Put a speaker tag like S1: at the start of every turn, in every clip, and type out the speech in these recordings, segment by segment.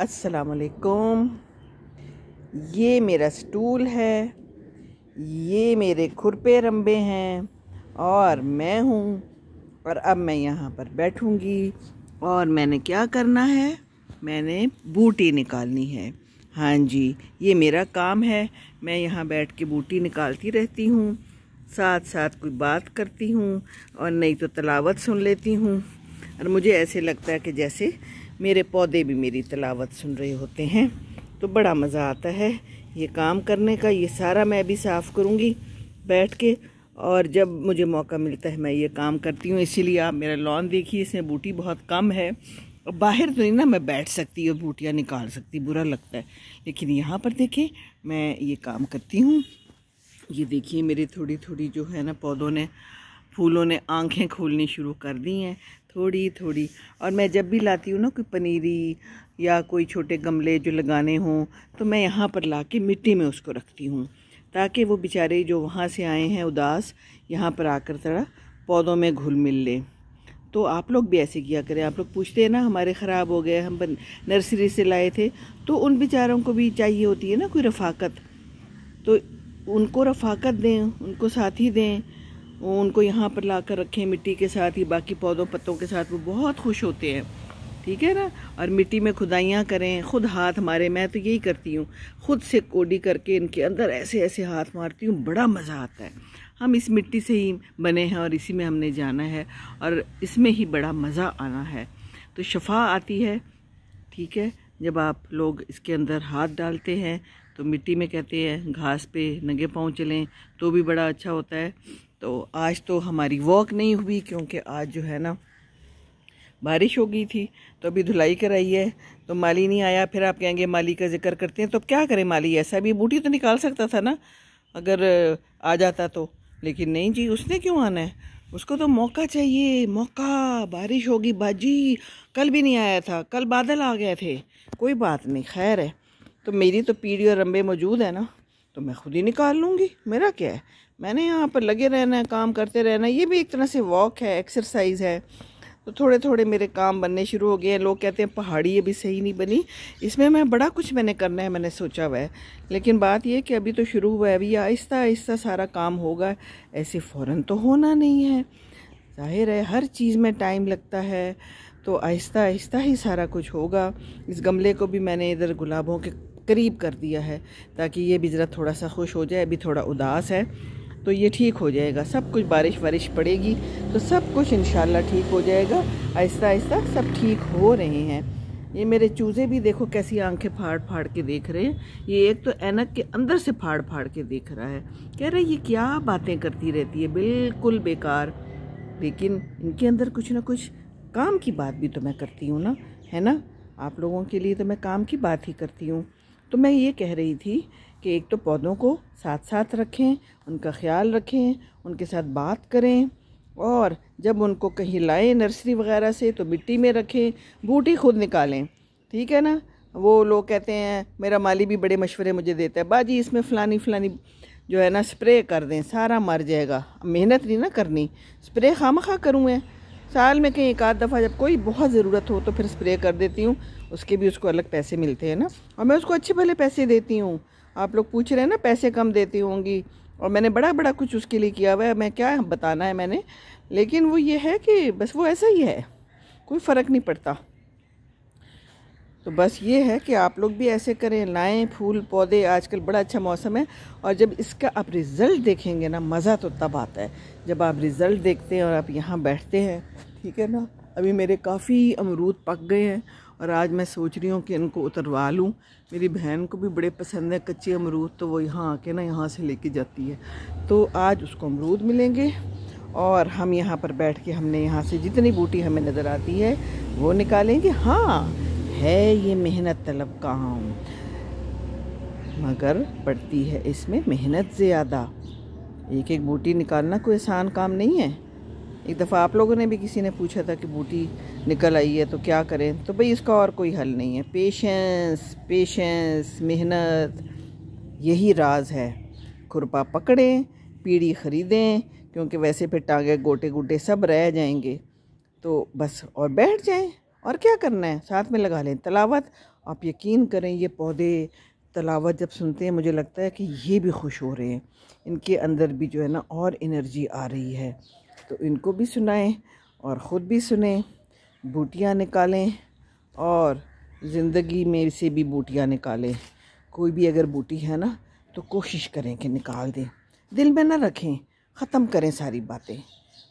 S1: असलकुम ये मेरा स्टूल है ये मेरे खुरपे रंबे हैं और मैं हूँ और अब मैं यहाँ पर बैठूँगी और मैंने क्या करना है मैंने बूटी निकालनी है हाँ जी ये मेरा काम है मैं यहाँ बैठ के बूटी निकालती रहती हूँ साथ साथ कोई बात करती हूँ और नहीं तो तलावत सुन लेती हूँ और मुझे ऐसे लगता है कि जैसे मेरे पौधे भी मेरी तलावत सुन रहे होते हैं तो बड़ा मज़ा आता है ये काम करने का ये सारा मैं भी साफ़ करूँगी बैठ के और जब मुझे मौका मिलता है मैं ये काम करती हूँ इसीलिए आप मेरा लॉन देखिए इसमें बूटी बहुत कम है और बाहर तो नहीं ना मैं बैठ सकती और बूटियाँ निकाल सकती बुरा लगता है लेकिन यहाँ पर देखें मैं ये काम करती हूँ ये देखिए मेरी थोड़ी थोड़ी जो है ना पौधों ने फूलों ने आंखें खोलनी शुरू कर दी हैं थोड़ी थोड़ी और मैं जब भी लाती हूँ ना कोई पनीरी या कोई छोटे गमले जो लगाने हों तो मैं यहाँ पर ला के मिट्टी में उसको रखती हूँ ताकि वो बेचारे जो वहाँ से आए हैं उदास यहाँ पर आकर थोड़ा पौधों में घुल मिल ले तो आप लोग भी ऐसे किया करें आप लोग पूछते हैं ना हमारे ख़राब हो गए हम नर्सरी से लाए थे तो उन बेचारों को भी चाहिए होती है ना कोई रफाकत तो उनको रफाकत दें उनको साथी दें वो उनको यहाँ पर ला कर रखें मिट्टी के साथ ही बाकी पौधों पत्तों के साथ वो बहुत खुश होते हैं ठीक है ना और मिट्टी में खुदाइयाँ करें खुद हाथ मारे मैं तो यही करती हूँ खुद से कोडी करके इनके अंदर ऐसे ऐसे हाथ मारती हूँ बड़ा मज़ा आता है हम इस मिट्टी से ही बने हैं और इसी में हमने जाना है और इसमें ही बड़ा मज़ा आना है तो शफा आती है ठीक है जब आप लोग इसके अंदर हाथ डालते हैं तो मिट्टी में कहते हैं घास पे नंगे पाँव चलें तो भी बड़ा अच्छा होता है तो आज तो हमारी वॉक नहीं हुई क्योंकि आज जो है ना बारिश हो गई थी तो अभी धुलाई कराई है तो माली नहीं आया फिर आप कहेंगे माली का जिक्र करते हैं तो अब क्या करें माली ऐसा भी बूटी तो निकाल सकता था ना अगर आ जाता तो लेकिन नहीं जी उसने क्यों आना है उसको तो मौका चाहिए मौका बारिश होगी बाजी कल भी नहीं आया था कल बादल आ गए थे कोई बात नहीं खैर है तो मेरी तो पीढ़ी और रंबे मौजूद है ना तो मैं खुद ही निकाल लूँगी मेरा क्या है मैंने यहाँ पर लगे रहना है काम करते रहना है ये भी एक तरह से वॉक है एक्सरसाइज है तो थोड़े थोड़े मेरे काम बनने शुरू हो गए हैं लोग कहते हैं पहाड़ी अभी सही नहीं बनी इसमें मैं बड़ा कुछ मैंने करना है मैंने सोचा हुआ है लेकिन बात यह कि अभी तो शुरू हुआ है अभी आहिस्ता आहिस्ता सारा काम होगा ऐसे फ़ौर तो होना नहीं है जाहिर है हर चीज़ में टाइम लगता है तो आहिस्ता आहिस्ता ही सारा कुछ होगा इस गमले को भी मैंने इधर गुलाबों के करीब कर दिया है ताकि ये भी ज़रा थोड़ा सा खुश हो जाए अभी थोड़ा उदास है तो ये ठीक हो जाएगा सब कुछ बारिश वारिश पड़ेगी तो सब कुछ इन ठीक हो जाएगा आहिस्ता आहिस्ता सब ठीक हो रहे हैं ये मेरे चूज़े भी देखो कैसी आंखें फाड़ फाड़ के देख रहे हैं ये एक तो ऐनक के अंदर से फाड़ फाड़ के देख रहा है कह रहे ये क्या बातें करती रहती है बिल्कुल बेकार लेकिन इनके अंदर कुछ ना कुछ काम की बात भी तो मैं करती हूँ ना है ना आप लोगों के लिए तो मैं काम की बात ही करती हूँ तो मैं ये कह रही थी कि एक तो पौधों को साथ साथ रखें उनका ख्याल रखें उनके साथ बात करें और जब उनको कहीं लाएं नर्सरी वगैरह से तो मिट्टी में रखें बूटी खुद निकालें ठीक है ना वो लोग कहते हैं मेरा माली भी बड़े मशवरे मुझे देता है बाजी इसमें फ़लानी फ़लानी जो है ना स्प्रे कर दें सारा मर जाएगा मेहनत नहीं ना करनी स्प्रे खाम खा करूँ मैं साल में कहीं एक आध दफ़ा जब कोई बहुत ज़रूरत हो तो फिर स्प्रे कर देती हूँ उसके भी उसको अलग पैसे मिलते हैं ना और मैं उसको अच्छे भले पैसे देती हूँ आप लोग पूछ रहे हैं ना पैसे कम देती होंगी और मैंने बड़ा बड़ा कुछ उसके लिए किया हुआ है मैं क्या बताना है मैंने लेकिन वो ये है कि बस वो ऐसा ही है कोई फ़र्क नहीं पड़ता तो बस ये है कि आप लोग भी ऐसे करें लाएं फूल पौधे आजकल बड़ा अच्छा मौसम है और जब इसका आप रिज़ल्ट देखेंगे ना मज़ा तो तब आता है जब आप रिज़ल्ट देखते हैं और आप यहाँ बैठते हैं ठीक है ना अभी मेरे काफ़ी अमरूद पक गए हैं और आज मैं सोच रही हूँ कि इनको उतरवा लूँ मेरी बहन को भी बड़े पसंद है कच्चे अमरूद तो वो यहाँ आके ना यहाँ से लेके जाती है तो आज उसको अमरूद मिलेंगे और हम यहाँ पर बैठ के हमने यहाँ से जितनी बूटी हमें नज़र आती है वो निकालेंगे हाँ है ये मेहनत तलब काम मगर पड़ती है इसमें मेहनत ज़्यादा एक एक बूटी निकालना कोई आसान काम नहीं है एक दफ़ा आप लोगों ने भी किसी ने पूछा था कि बूटी निकल आई है तो क्या करें तो भाई इसका और कोई हल नहीं है पेशेंस पेशेंस मेहनत यही राज है खुरपा पकड़ें पीढ़ी ख़रीदें क्योंकि वैसे फिर टांगे गोटे गोटे सब रह जाएंगे तो बस और बैठ जाएं और क्या करना है साथ में लगा लें तलावत आप यकीन करें ये पौधे तलावत जब सुनते हैं मुझे लगता है कि ये भी खुश हो रहे हैं इनके अंदर भी जो है ना और एनर्जी आ रही है तो इनको भी सुनाएं और ख़ुद भी सुने बूटियाँ निकालें और ज़िंदगी में से भी बूटियाँ निकालें कोई भी अगर बूटी है ना तो कोशिश करें कि निकाल दें दिल में ना रखें ख़त्म करें सारी बातें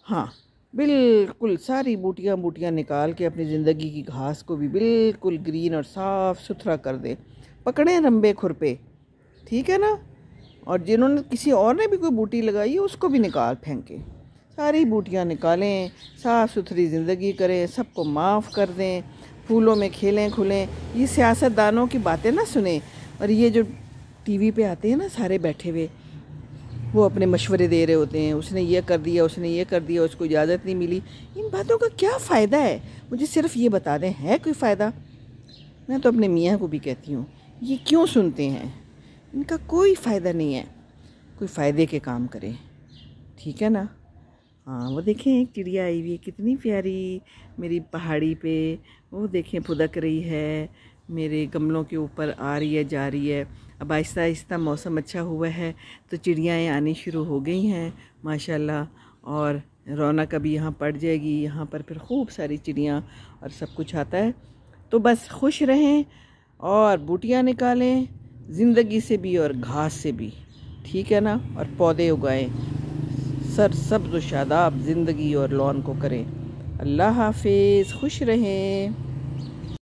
S1: हाँ बिल्कुल सारी बूटियाँ बूटियाँ निकाल के अपनी ज़िंदगी की घास को भी बिल्कुल ग्रीन और साफ़ सुथरा कर दें पकड़ें रंबे खुरपे ठीक है ना और जिन्होंने किसी और ने भी कोई बूटी लगाई है उसको भी निकाल फेंकें सारी बूटियाँ निकालें साफ़ सुथरी ज़िंदगी करें सबको माफ़ कर दें फूलों में खेलें खुलें ये सियासतदानों की बातें ना सुने और ये जो टीवी पे आते हैं ना सारे बैठे हुए वो अपने मशवरे दे रहे होते हैं उसने ये कर दिया उसने ये कर दिया उसको इजाज़त नहीं मिली इन बातों का क्या फ़ायदा है मुझे सिर्फ ये बता दें है कोई फ़ायदा मैं तो अपने मियाँ को भी कहती हूँ ये क्यों सुनते हैं इनका कोई फ़ायदा नहीं है कोई फ़ायदे के काम करें ठीक है ना हाँ वो देखें एक चिड़िया आई हुई है कितनी प्यारी मेरी पहाड़ी पे वो देखें फुदक रही है मेरे गमलों के ऊपर आ रही है जा रही है अब आहिस्ता आहिस्ता मौसम अच्छा हुआ है तो चिड़ियाँ आनी शुरू हो गई हैं माशाल्लाह और रौनक अभी यहाँ पड़ जाएगी यहाँ पर फिर खूब सारी चिड़ियाँ और सब कुछ आता है तो बस खुश रहें और बूटियाँ निकालें ज़िंदगी से भी और घास से भी ठीक है ना और पौधे उगाएँ सर सब्ज़ शादाब ज़िंदगी और लॉन को करें अल्लाह हाफिज़ खुश रहें